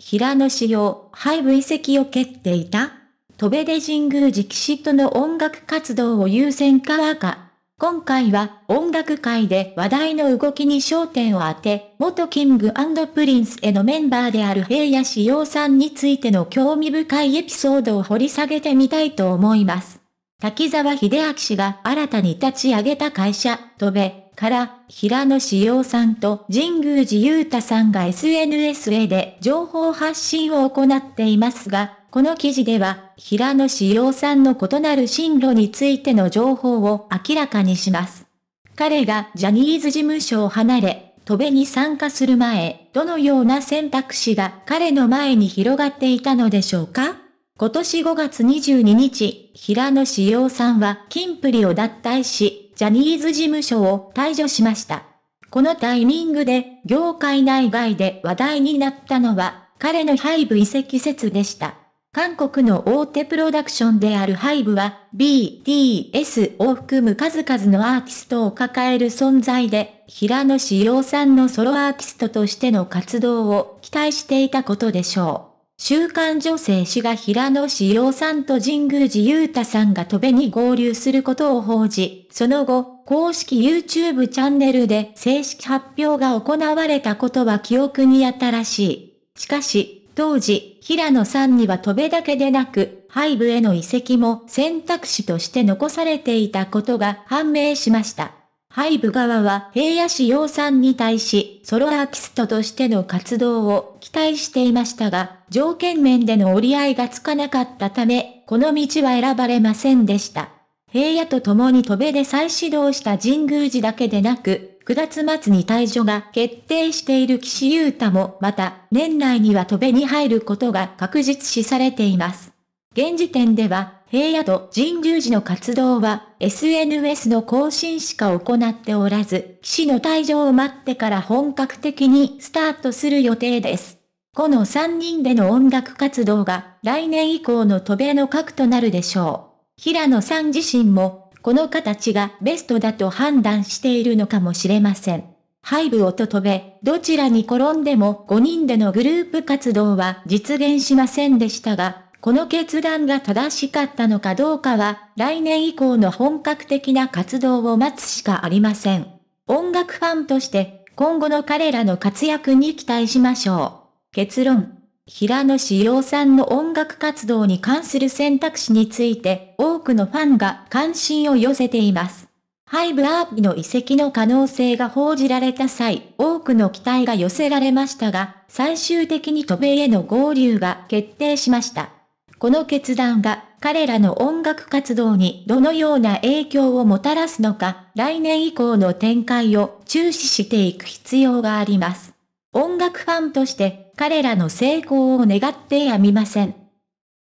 平野紫耀、廃部遺跡を蹴っていた戸部で神宮直士との音楽活動を優先かわか。化。今回は音楽界で話題の動きに焦点を当て、元キングプリンスへのメンバーである平野紫耀さんについての興味深いエピソードを掘り下げてみたいと思います。滝沢秀明氏が新たに立ち上げた会社、戸部から、平野志陽さんと神宮寺勇太さんが SNS a で情報発信を行っていますが、この記事では、平野志陽さんの異なる進路についての情報を明らかにします。彼がジャニーズ事務所を離れ、飛べに参加する前、どのような選択肢が彼の前に広がっていたのでしょうか今年5月22日、平野志陽さんは金プリを脱退し、ジャニーズ事務所を退場しました。このタイミングで、業界内外で話題になったのは、彼のハイブ移籍説でした。韓国の大手プロダクションであるハイブは、BTS を含む数々のアーティストを抱える存在で、平野志陽さんのソロアーティストとしての活動を期待していたことでしょう。週刊女性誌が平野志陽さんと神宮寺勇太さんが戸べに合流することを報じ、その後、公式 YouTube チャンネルで正式発表が行われたことは記憶に新しい。しかし、当時、平野さんには戸べだけでなく、背部への移籍も選択肢として残されていたことが判明しました。ハイブ側は平野志陽さんに対し、ソロアーキストとしての活動を期待していましたが、条件面での折り合いがつかなかったため、この道は選ばれませんでした。平野と共に戸部で再始動した神宮寺だけでなく、9月末に退場が決定している岸優太もまた、年内には戸部に入ることが確実視されています。現時点では、平野と神宮寺の活動は SNS の更新しか行っておらず、騎士の退場を待ってから本格的にスタートする予定です。この3人での音楽活動が来年以降の渡米の核となるでしょう。平野さん自身も、この形がベストだと判断しているのかもしれません。ハイブオと飛べ、どちらに転んでも5人でのグループ活動は実現しませんでしたが、この決断が正しかったのかどうかは、来年以降の本格的な活動を待つしかありません。音楽ファンとして、今後の彼らの活躍に期待しましょう。結論。平野志陽さんの音楽活動に関する選択肢について、多くのファンが関心を寄せています。ハイブアービの移籍の可能性が報じられた際、多くの期待が寄せられましたが、最終的に渡米への合流が決定しました。この決断が彼らの音楽活動にどのような影響をもたらすのか、来年以降の展開を注視していく必要があります。音楽ファンとして彼らの成功を願ってやみません。